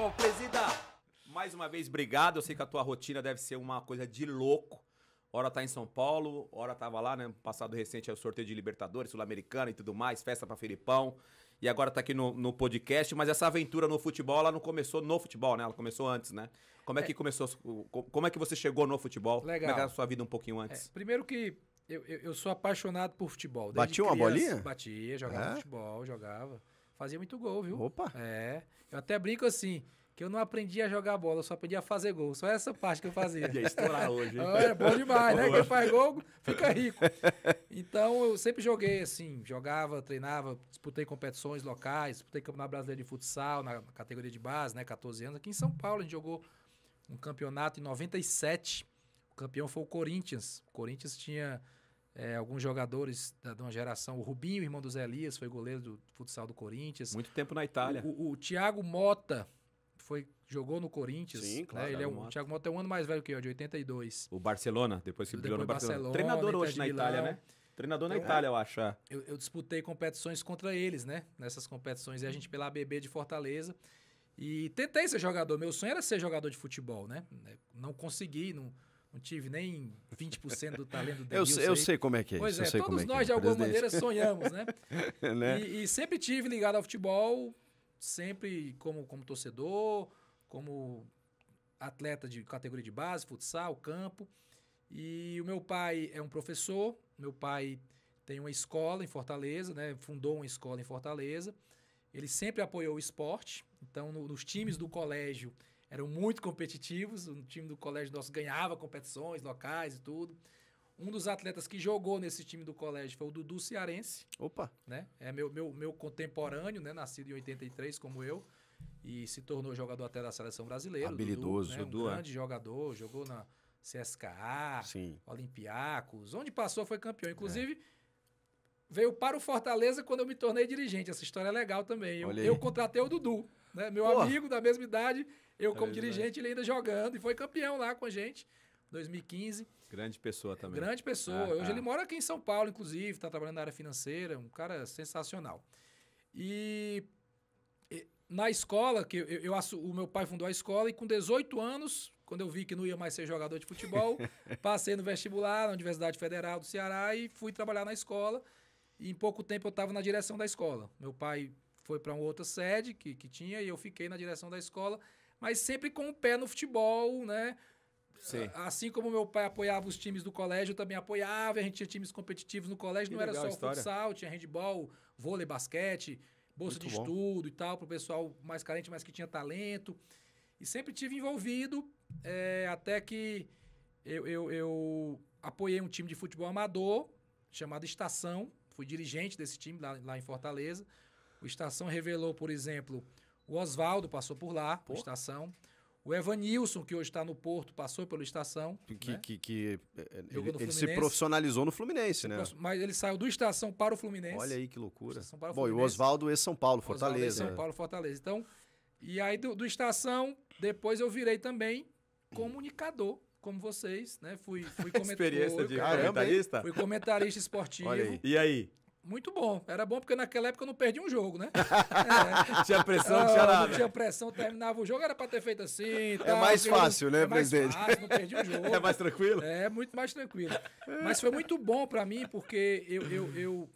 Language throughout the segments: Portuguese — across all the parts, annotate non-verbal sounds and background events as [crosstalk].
Bom, presida, mais uma vez, obrigado. Eu sei que a tua rotina deve ser uma coisa de louco. Hora tá em São Paulo, hora tava lá, né? Passado recente é o sorteio de Libertadores, Sul-Americana e tudo mais, festa para Filipão. E agora tá aqui no, no podcast, mas essa aventura no futebol, ela não começou no futebol, né? Ela começou antes, né? Como é que é. começou? Como é que você chegou no futebol? Legal. Como é a sua vida um pouquinho antes? É. Primeiro que eu, eu, eu, sou apaixonado por futebol. Desde Batia uma criança, bolinha? Batia, jogava é? futebol, jogava. Fazia muito gol, viu? Opa! É. Eu até brinco assim, que eu não aprendi a jogar bola, eu só aprendi a fazer gol. Só essa parte que eu fazia. [laughs] Ia estourar hoje, hein? É, bom demais, né? Quem faz gol fica rico. Então eu sempre joguei assim, jogava, treinava, disputei competições locais, disputei Campeonato Brasileiro de Futsal na categoria de base, né? 14 anos. Aqui em São Paulo a gente jogou um campeonato em 97. O campeão foi o Corinthians. O Corinthians tinha é, alguns jogadores da, de uma geração, o Rubinho, irmão do Zé Elias, foi goleiro do futsal do Corinthians. Muito tempo na Itália. O, o, o Thiago Mota foi, jogou no Corinthians. Sim, né? claro. Né? Ele é um, Mota. o Thiago Mota é um ano mais velho que eu, de 82. O Barcelona, depois que brilhou no Barcelona. Barcelona. Treinador hoje na Itália, né? Treinador na eu, então, Itália, é, eu acho. É. Eu, eu, disputei competições contra eles, né? Nessas competições. E a gente pela ABB de Fortaleza. E tentei ser jogador. Meu sonho era ser jogador de futebol, né? Não consegui, não não tive nem 20% do talento dele. Eu, eu sei como é que é. Pois é, todos é nós, é. de alguma maneira, sonhamos, né? [laughs] É, né? E, e, sempre tive ligado ao futebol, sempre como, como torcedor, como atleta de categoria de base, futsal, campo. E o meu pai é um professor, meu pai tem uma escola em Fortaleza, né? Fundou uma escola em Fortaleza. Ele sempre apoiou o esporte, então no, nos times do colégio eram muito competitivos. O time do colégio nosso ganhava competições locais e tudo. Um dos atletas que jogou nesse time do colégio foi o Dudu Cearense. Opa! Né? É meu, meu, meu contemporâneo, né? Nascido em 83, como eu. E se tornou jogador até da seleção brasileira. Habilidoso, Dudu. Né? Um grande é. jogador, jogou na CSKA, Sim. Olympiacos. Onde passou foi campeão. Inclusive, é veio para o Fortaleza quando eu me tornei dirigente. Essa história é legal também. Eu, eu contratei o Dudu, né? meu Pô. amigo da mesma idade, eu como é dirigente, ele ainda jogando e foi campeão lá com a gente. 2015. Grande pessoa também. Grande pessoa. Ah, Hoje ah. ele mora aqui em São Paulo, inclusive, está trabalhando na área financeira, um cara sensacional. E, e na escola, que eu, eu, eu, o meu pai fundou a escola, e com 18 anos, quando eu vi que não ia mais ser jogador de futebol, [laughs] passei no vestibular na Universidade Federal do Ceará e fui trabalhar na escola. E em pouco tempo eu estava na direção da escola. Meu pai foi para uma outra sede que, que tinha e eu fiquei na direção da escola, mas sempre com o pé no futebol, né? Sim. Assim como meu pai apoiava os times do colégio, eu também apoiava, a gente tinha times competitivos no colégio, que não era só futsal, tinha handball, vôlei, basquete, bolsa Muito de bom. estudo e tal, para o pessoal mais carente, mas que tinha talento. E sempre tive envolvido, é, até que eu, eu, eu apoiei um time de futebol amador, chamado Estação, fui dirigente desse time lá, lá em Fortaleza. O Estação revelou, por exemplo, o Oswaldo passou por lá, por Estação. O Evanilson, que hoje está no Porto, passou pelo Estação. Que, né? que, que é, é, ele, ele, se profissionalizou no Fluminense, né? Mas ele saiu do Estação para o Fluminense. Olha aí que loucura. Bom, e o Oswaldo é São Paulo, é Fortaleza. São Paulo, Fortaleza. Então, e aí do, do Estação, depois eu virei também comunicador como vocês, né? Fui, fui [laughs] Experiência de caramba, comentarista? Fui comentarista esportivo. Aí. E aí? Muito bom. Era bom porque naquela época eu não perdi um jogo, né? É. [laughs] tinha pressão, tinha é, nada. Não tinha pressão, terminava o jogo, era para ter feito assim. É tal, né, é mais fácil, não, né, é presidente? Mais fácil, não perdi um [laughs] jogo. É mais tranquilo? É, muito mais tranquilo. Mas foi muito bom para mim porque eu, eu, eu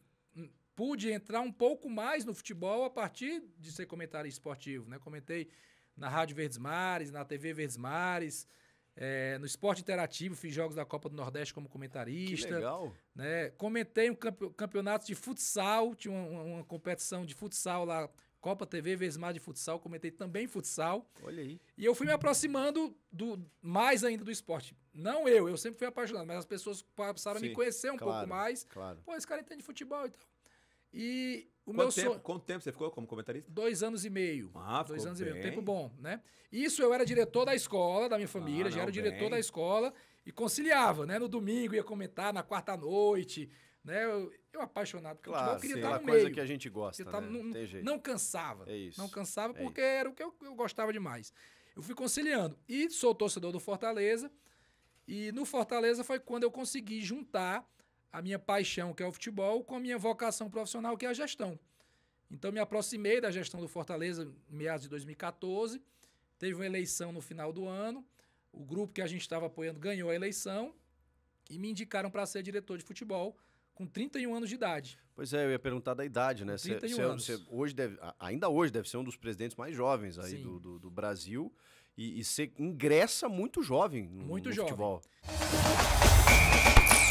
pude entrar um pouco mais no futebol a partir de ser comentarista esportivo, né? Comentei na Rádio Verdes Mares, na TV Verdes Mares. É, no esporte interativo, fiz jogos da Copa do Nordeste como comentarista. Que legal. Né? Comentei um campeonato de futsal, tinha uma, uma, competição de futsal lá, Copa TV, vez mais de futsal, comentei também futsal. Olha aí. E eu fui me aproximando do mais ainda do esporte. Não eu, eu sempre fui apaixonado, mas as pessoas passaram Sim, a me conhecer um claro, pouco mais. Claro. Pô, esse cara entende futebol e então. tal. E o quanto meu tempo, so... Quanto tempo você ficou como comentarista? Dois anos e meio. Ah, Dois anos bem. e meio. Tempo bom, né? Isso eu era diretor da escola, da minha ah, família, ah, já não, era diretor da escola e conciliava, né? No domingo ia comentar, na quarta noite, né? Eu, eu apaixonado claro, eu queria estar no meio. coisa que a gente gosta, tava, né? não, não, cansava. É isso. Não cansava é porque isso. era o que eu, eu gostava demais. Eu fui conciliando. E sou torcedor do Fortaleza. E no Fortaleza foi quando eu consegui juntar a minha paixão, que é o futebol, com a minha vocação profissional, que é a gestão. Então me aproximei da gestão do Fortaleza em meados de 2014. Teve uma eleição no final do ano. O grupo que a gente estava apoiando ganhou a eleição e me indicaram para ser diretor de futebol com 31 anos de idade. Pois é, eu ia perguntar da idade, né? 31 cê, é anos. Cê hoje deve, ainda hoje deve ser um dos presidentes mais jovens aí do, do, do, Brasil e você ingressa muito jovem no, muito no jovem. futebol. Muito jovem.